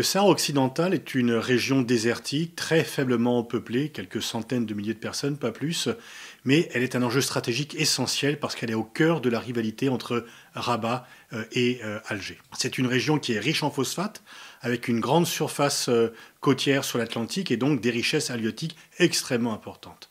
Le Sahara occidental est une région désertique, très faiblement peuplée, quelques centaines de milliers de personnes, pas plus, mais elle est un enjeu stratégique essentiel parce qu'elle est au cœur de la rivalité entre Rabat euh, et euh, Alger. C'est une région qui est riche en phosphate, avec une grande surface euh, côtière sur l'Atlantique et donc des richesses halieutiques extrêmement importantes.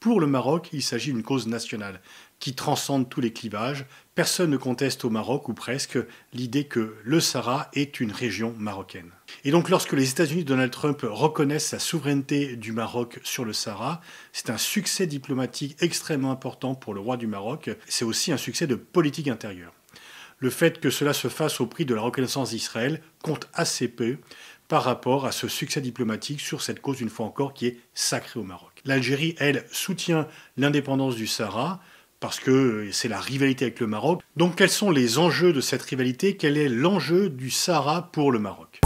Pour le Maroc, il s'agit d'une cause nationale qui transcende tous les clivages. Personne ne conteste au Maroc, ou presque, l'idée que le Sahara est une région marocaine. Et donc lorsque les États-Unis de Donald Trump reconnaissent la souveraineté du Maroc sur le Sahara, c'est un succès diplomatique extrêmement important pour le roi du Maroc, c'est aussi un succès de politique intérieure. Le fait que cela se fasse au prix de la reconnaissance d'Israël compte assez peu par rapport à ce succès diplomatique sur cette cause, une fois encore, qui est sacrée au Maroc. L'Algérie, elle, soutient l'indépendance du Sahara, parce que euh, c'est la rivalité avec le Maroc. Donc quels sont les enjeux de cette rivalité Quel est l'enjeu du Sahara pour le Maroc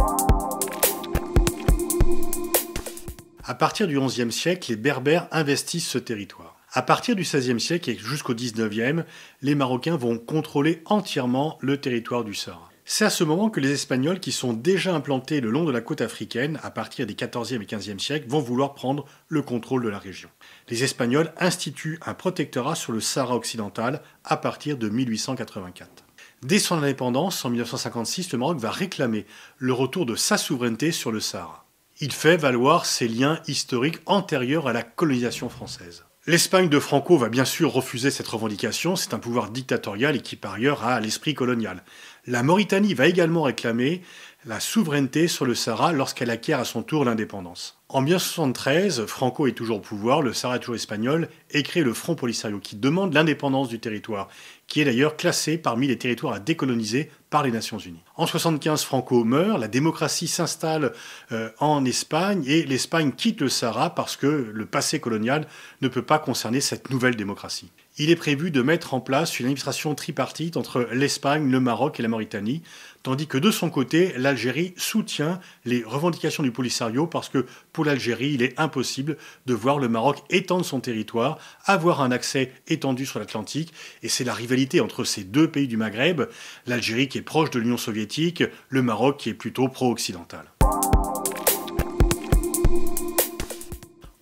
À partir du XIe siècle, les Berbères investissent ce territoire. À partir du XVIe siècle et jusqu'au XIXe, les Marocains vont contrôler entièrement le territoire du Sahara. C'est à ce moment que les Espagnols, qui sont déjà implantés le long de la côte africaine à partir des 14e et 15e siècles, vont vouloir prendre le contrôle de la région. Les Espagnols instituent un protectorat sur le Sahara occidental à partir de 1884. Dès son indépendance, en 1956, le Maroc va réclamer le retour de sa souveraineté sur le Sahara. Il fait valoir ses liens historiques antérieurs à la colonisation française. L'Espagne de Franco va bien sûr refuser cette revendication, c'est un pouvoir dictatorial et qui par ailleurs a l'esprit colonial. La Mauritanie va également réclamer la souveraineté sur le Sahara lorsqu'elle acquiert à son tour l'indépendance. En 1973, Franco est toujours au pouvoir, le Sahara est toujours espagnol, et crée le Front Polisario, qui demande l'indépendance du territoire, qui est d'ailleurs classé parmi les territoires à décoloniser par les Nations Unies. En 1975, Franco meurt, la démocratie s'installe euh, en Espagne, et l'Espagne quitte le Sahara parce que le passé colonial ne peut pas concerner cette nouvelle démocratie. Il est prévu de mettre en place une administration tripartite entre l'Espagne, le Maroc et la Mauritanie, tandis que de son côté, l'Algérie soutient les revendications du Polisario parce que pour l'Algérie, il est impossible de voir le Maroc étendre son territoire, avoir un accès étendu sur l'Atlantique. Et c'est la rivalité entre ces deux pays du Maghreb, l'Algérie qui est proche de l'Union soviétique, le Maroc qui est plutôt pro-occidental.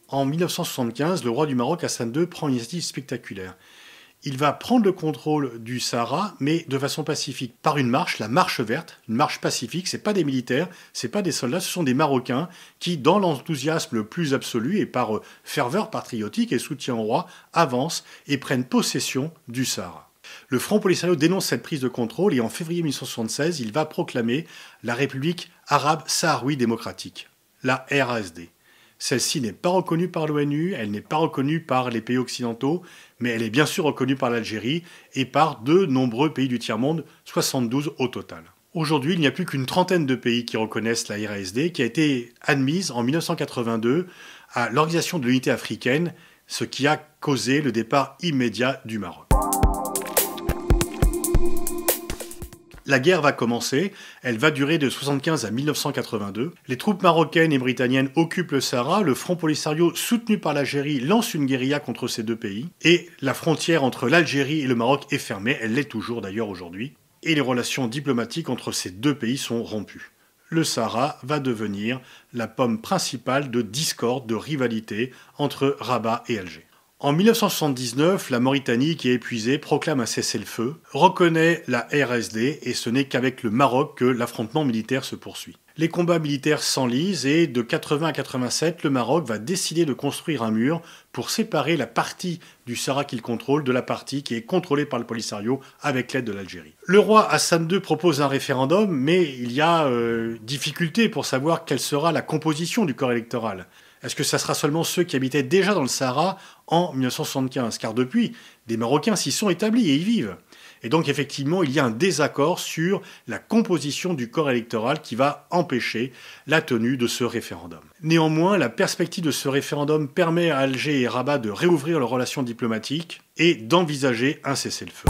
En 1975, le roi du Maroc Hassan II prend une initiative spectaculaire il va prendre le contrôle du Sahara, mais de façon pacifique, par une marche, la marche verte, une marche pacifique. Ce n'est pas des militaires, ce c'est pas des soldats, ce sont des Marocains qui, dans l'enthousiasme le plus absolu et par euh, ferveur patriotique et soutien au roi, avancent et prennent possession du Sahara. Le Front Polisario dénonce cette prise de contrôle et en février 1976, il va proclamer la République arabe sahraoui démocratique, la RASD. Celle-ci n'est pas reconnue par l'ONU, elle n'est pas reconnue par les pays occidentaux, mais elle est bien sûr reconnue par l'Algérie et par de nombreux pays du tiers-monde, 72 au total. Aujourd'hui, il n'y a plus qu'une trentaine de pays qui reconnaissent la RASD, qui a été admise en 1982 à l'Organisation de l'Unité africaine, ce qui a causé le départ immédiat du Maroc. La guerre va commencer, elle va durer de 1975 à 1982. Les troupes marocaines et britanniennes occupent le Sahara, le Front Polisario soutenu par l'Algérie lance une guérilla contre ces deux pays, et la frontière entre l'Algérie et le Maroc est fermée, elle l'est toujours d'ailleurs aujourd'hui, et les relations diplomatiques entre ces deux pays sont rompues le Sahara va devenir la pomme principale de discorde, de rivalité entre Rabat et Alger. En 1979, la Mauritanie, qui est épuisée, proclame un cessez-le-feu, reconnaît la RSD et ce n'est qu'avec le Maroc que l'affrontement militaire se poursuit. Les combats militaires s'enlisent et de 80 à 87, le Maroc va décider de construire un mur pour séparer la partie du Sahara qu'il contrôle de la partie qui est contrôlée par le Polisario avec l'aide de l'Algérie. Le roi Hassan II propose un référendum, mais il y a euh, difficulté pour savoir quelle sera la composition du corps électoral. Est-ce que ça sera seulement ceux qui habitaient déjà dans le Sahara en 1975 Car depuis, des Marocains s'y sont établis et y vivent. Et donc effectivement, il y a un désaccord sur la composition du corps électoral qui va empêcher la tenue de ce référendum. Néanmoins, la perspective de ce référendum permet à Alger et Rabat de réouvrir leurs relations diplomatiques et d'envisager un cessez-le-feu.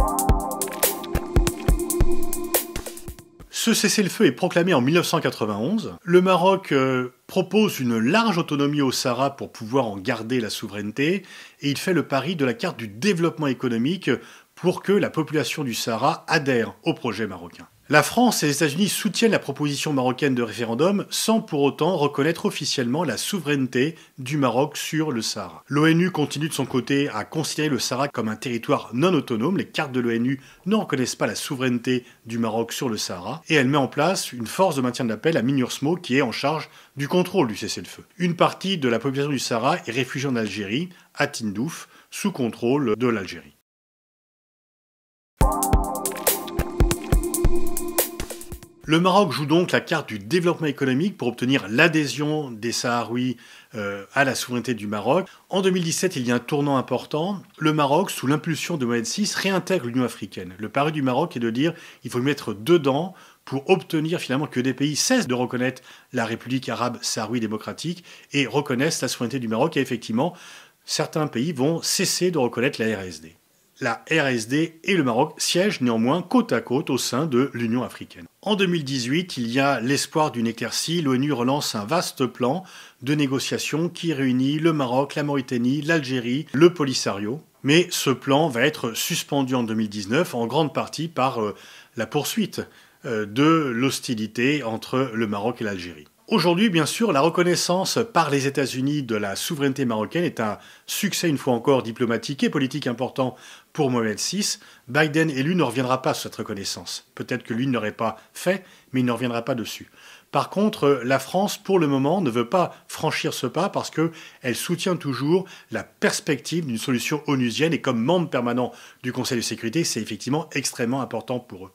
Ce cessez-le-feu est proclamé en 1991. Le Maroc euh, propose une large autonomie au Sahara pour pouvoir en garder la souveraineté et il fait le pari de la carte du développement économique pour que la population du Sahara adhère au projet marocain. La France et les États-Unis soutiennent la proposition marocaine de référendum sans pour autant reconnaître officiellement la souveraineté du Maroc sur le Sahara. L'ONU continue de son côté à considérer le Sahara comme un territoire non autonome. Les cartes de l'ONU ne reconnaissent pas la souveraineté du Maroc sur le Sahara et elle met en place une force de maintien de la paix, la MINURSMO, qui est en charge du contrôle du cessez-le-feu. Une partie de la population du Sahara est réfugiée en Algérie, à Tindouf, sous contrôle de l'Algérie. Le Maroc joue donc la carte du développement économique pour obtenir l'adhésion des Sahraouis euh, à la souveraineté du Maroc. En 2017, il y a un tournant important. Le Maroc, sous l'impulsion de Mohamed VI, réintègre l'Union africaine. Le pari du Maroc est de dire il faut le mettre dedans pour obtenir finalement que des pays cessent de reconnaître la République arabe sahraoui démocratique et reconnaissent la souveraineté du Maroc. Et effectivement, certains pays vont cesser de reconnaître la RSD. La RSD et le Maroc siègent néanmoins côte à côte au sein de l'Union africaine. En 2018, il y a l'espoir d'une éclaircie. L'ONU relance un vaste plan de négociations qui réunit le Maroc, la Mauritanie, l'Algérie, le Polisario. Mais ce plan va être suspendu en 2019 en grande partie par euh, la poursuite euh, de l'hostilité entre le Maroc et l'Algérie. Aujourd'hui, bien sûr, la reconnaissance par les États-Unis de la souveraineté marocaine est un succès, une fois encore, diplomatique et politique important pour Mohamed VI. Biden élu ne reviendra pas sur cette reconnaissance. Peut-être que lui ne l'aurait pas fait, mais il ne reviendra pas dessus. Par contre, la France, pour le moment, ne veut pas franchir ce pas parce qu'elle soutient toujours la perspective d'une solution onusienne et comme membre permanent du Conseil de sécurité, c'est effectivement extrêmement important pour eux.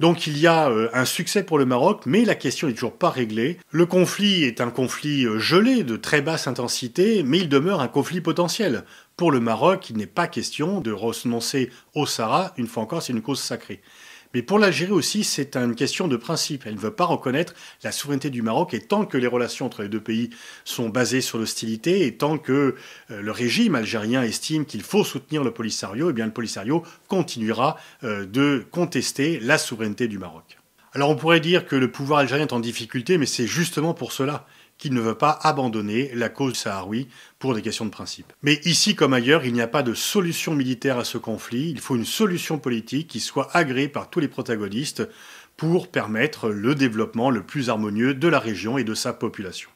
Donc il y a euh, un succès pour le Maroc, mais la question n'est toujours pas réglée. Le conflit est un conflit euh, gelé de très basse intensité, mais il demeure un conflit potentiel. Pour le Maroc, il n'est pas question de renoncer au Sahara, une fois encore, c'est une cause sacrée. Mais pour l'Algérie aussi, c'est une question de principe. Elle ne veut pas reconnaître la souveraineté du Maroc et tant que les relations entre les deux pays sont basées sur l'hostilité et tant que euh, le régime algérien estime qu'il faut soutenir le Polisario, eh bien le Polisario continuera euh, de contester la souveraineté du Maroc. Alors on pourrait dire que le pouvoir algérien est en difficulté, mais c'est justement pour cela qu'il ne veut pas abandonner la cause saharoui pour des questions de principe. Mais ici comme ailleurs, il n'y a pas de solution militaire à ce conflit, il faut une solution politique qui soit agréée par tous les protagonistes pour permettre le développement le plus harmonieux de la région et de sa population.